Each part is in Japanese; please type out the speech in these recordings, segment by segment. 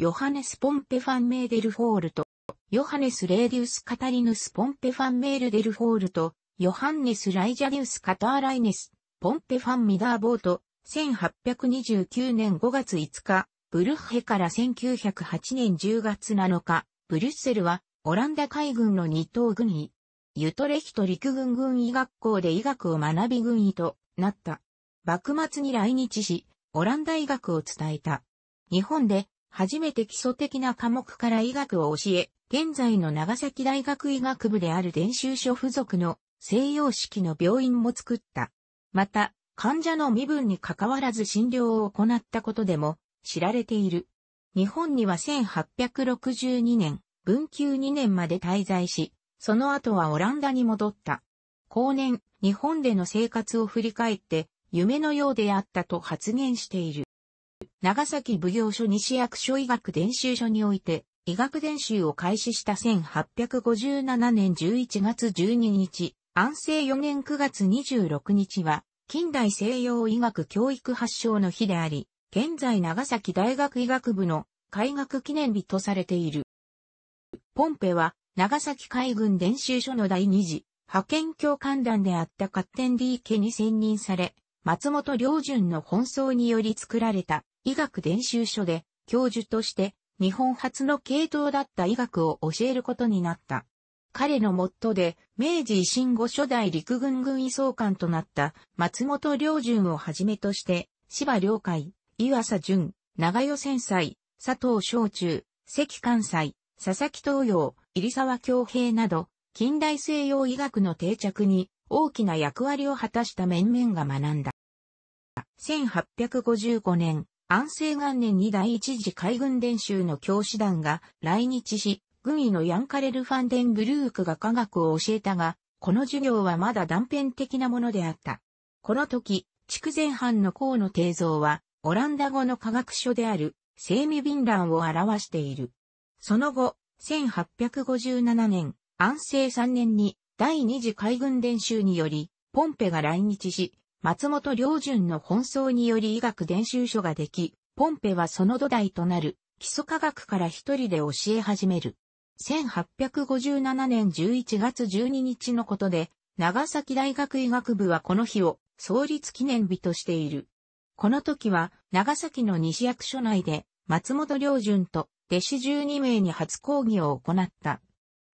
ヨハネス・ポンペ・ファンメーデルフォールと、ヨハネス・レーディウス・カタリヌス・ポンペ・ファンメールデルフォールと、ヨハンネス・ライジャリウス・カターライネス、ポンペ・ファン・ミダーボート、1829年5月5日、ブルッヘから1908年10月7日、ブリュッセルは、オランダ海軍の二等軍医、ユトレヒト陸軍軍医学校で医学を学び軍医となった。幕末に来日し、オランダ医学を伝えた。日本で初めて基礎的な科目から医学を教え、現在の長崎大学医学部である伝習所付属の西洋式の病院も作った。また、患者の身分に関わらず診療を行ったことでも知られている。日本には1862年、文久2年まで滞在し、その後はオランダに戻った。後年、日本での生活を振り返って、夢のようであったと発言している。長崎奉行所西役所医学伝習所において、医学伝習を開始した1857年11月12日、安政4年9月26日は、近代西洋医学教育発祥の日であり、現在長崎大学医学部の開学記念日とされている。ポンペは、長崎海軍伝習所の第二次、派遣教官団であったカッテンリー家に選任され、松本良順の奔走により作られた医学伝習所で教授として日本初の系統だった医学を教えることになった。彼のもッで明治維新後初代陸軍軍医総監となった松本良順をはじめとして芝良海、岩佐淳、長与戦斎、佐藤昭中、関関西、佐々木東洋、入沢京平など近代西洋医学の定着に大きな役割を果たした面々が学んだ。1855年、安政元年に第一次海軍練習の教師団が来日し、軍医のヤンカレル・ファンデンブルークが科学を教えたが、この授業はまだ断片的なものであった。この時、筑前藩の河野定蔵は、オランダ語の科学書である、セーミビンランを表している。その後、1857年、安政3年に、第二次海軍練習により、ポンペが来日し、松本良順の奔走により医学伝習書ができ、ポンペはその土台となる基礎科学から一人で教え始める。1857年11月12日のことで、長崎大学医学部はこの日を創立記念日としている。この時は長崎の西役所内で松本良順と弟子12名に初講義を行った。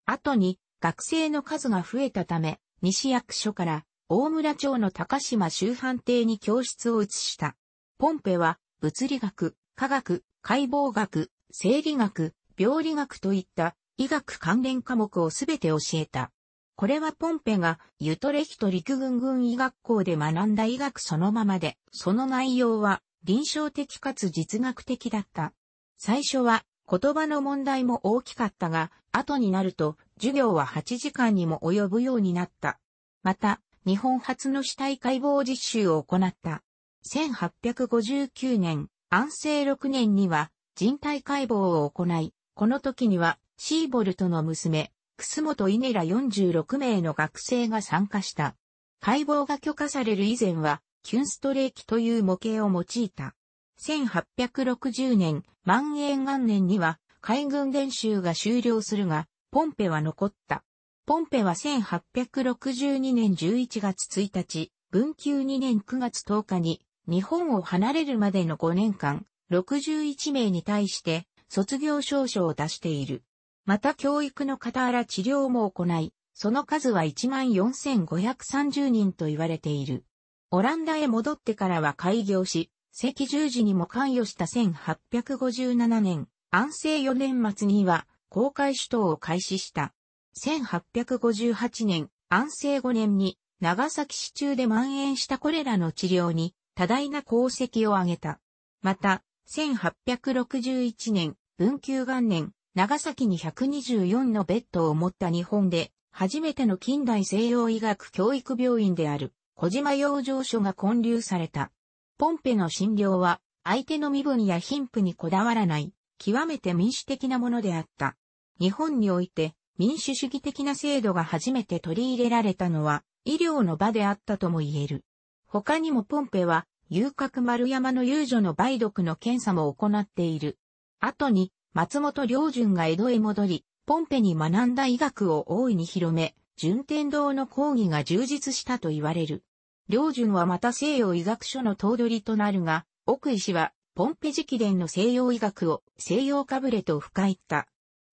後に学生の数が増えたため、西役所から大村町の高島周藩邸に教室を移した。ポンペは、物理学、科学、解剖学、生理学、病理学といった医学関連科目をすべて教えた。これはポンペがユトレヒト陸軍軍医学校で学んだ医学そのままで、その内容は臨床的かつ実学的だった。最初は言葉の問題も大きかったが、後になると授業は8時間にも及ぶようになった。また、日本初の死体解剖実習を行った。1859年、安政6年には人体解剖を行い、この時にはシーボルトの娘、楠本稲ら46名の学生が参加した。解剖が許可される以前は、キュンストレーキという模型を用いた。1860年、万延元年には、海軍練習が終了するが、ポンペは残った。ポンペは1862年11月1日、文久2年9月10日に日本を離れるまでの5年間、61名に対して卒業証書を出している。また教育の傍ら治療も行い、その数は14,530人と言われている。オランダへ戻ってからは開業し、赤十字にも関与した1857年、安政4年末には公開首都を開始した。1858年、安政5年に長崎市中で蔓延したこれらの治療に多大な功績を挙げた。また、1861年、文久元年、長崎に124のベッドを持った日本で、初めての近代西洋医学教育病院である小島養生所が建立された。ポンペの診療は、相手の身分や貧富にこだわらない、極めて民主的なものであった。日本において、民主主義的な制度が初めて取り入れられたのは、医療の場であったとも言える。他にもポンペは、遊郭丸山の遊女の梅毒の検査も行っている。後に、松本良順が江戸へ戻り、ポンペに学んだ医学を大いに広め、順天堂の講義が充実したと言われる。良順はまた西洋医学書の頭取となるが、奥医師は、ポンペ直伝の西洋医学を西洋かぶれと深いった。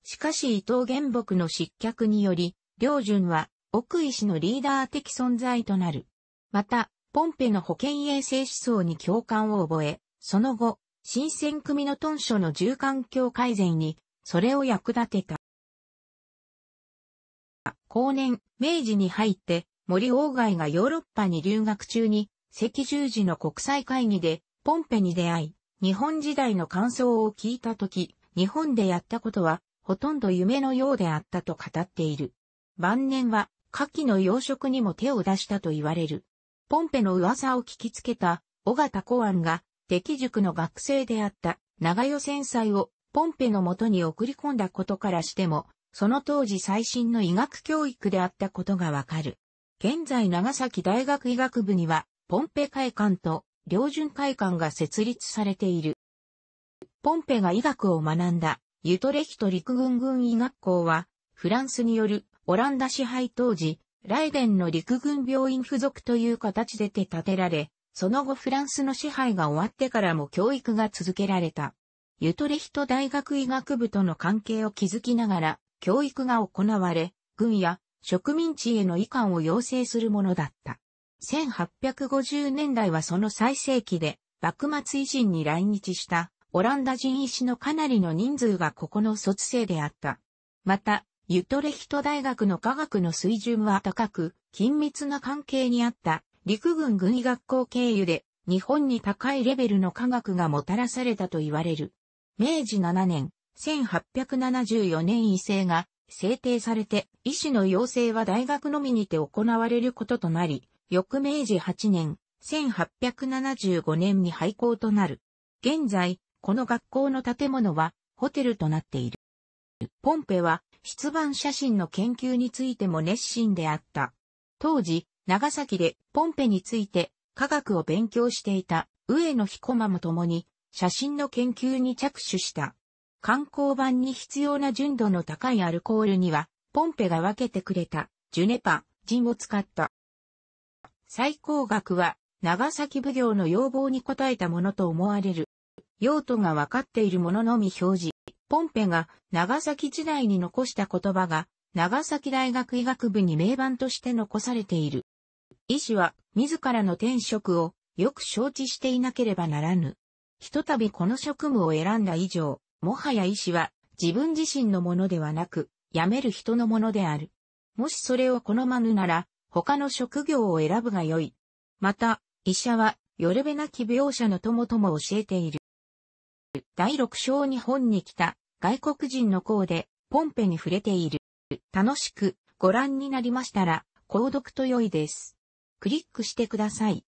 しかし伊藤玄木の失脚により、両順は奥井氏のリーダー的存在となる。また、ポンペの保健衛生思想に共感を覚え、その後、新選組の頓書の住環境改善に、それを役立てた。後年、明治に入って、森鴎外がヨーロッパに留学中に、赤十字の国際会議で、ポンペに出会い、日本時代の感想を聞いたとき、日本でやったことは、ほとんど夢のようであったと語っている。晩年は、牡蠣の養殖にも手を出したと言われる。ポンペの噂を聞きつけた、尾形ア安が、敵塾の学生であった長代戦災をポンペのもとに送り込んだことからしても、その当時最新の医学教育であったことがわかる。現在長崎大学医学部には、ポンペ会館と良順会館が設立されている。ポンペが医学を学んだユトレヒト陸軍軍医学校は、フランスによるオランダ支配当時、ライデンの陸軍病院付属という形で手立てられ、その後フランスの支配が終わってからも教育が続けられた。ユトレヒト大学医学部との関係を築きながら、教育が行われ、軍や植民地への移管を要請するものだった。1850年代はその最盛期で、幕末維新に来日したオランダ人医師のかなりの人数がここの卒生であった。また、ユトレヒト大学の科学の水準は高く、緊密な関係にあった陸軍軍医学校経由で日本に高いレベルの科学がもたらされたと言われる。明治7年、1874年医生が制定されて、医師の養成は大学のみにて行われることとなり、翌明治8年、1875年に廃校となる。現在、この学校の建物はホテルとなっている。ポンペは出版写真の研究についても熱心であった。当時、長崎でポンペについて科学を勉強していた上野彦間も共に写真の研究に着手した。観光版に必要な純度の高いアルコールには、ポンペが分けてくれたジュネパ、ジンを使った。最高額は長崎奉行の要望に応えたものと思われる。用途がわかっているもののみ表示。ポンペが長崎時代に残した言葉が長崎大学医学部に名盤として残されている。医師は自らの転職をよく承知していなければならぬ。ひとたびこの職務を選んだ以上、もはや医師は自分自身のものではなく、辞める人のものである。もしそれを好まぬなら、他の職業を選ぶがよい。また、医者は、よるべなき病者の友とも教えている。第六章日本に来た外国人のーでポンペに触れている。楽しくご覧になりましたら、購読と良いです。クリックしてください。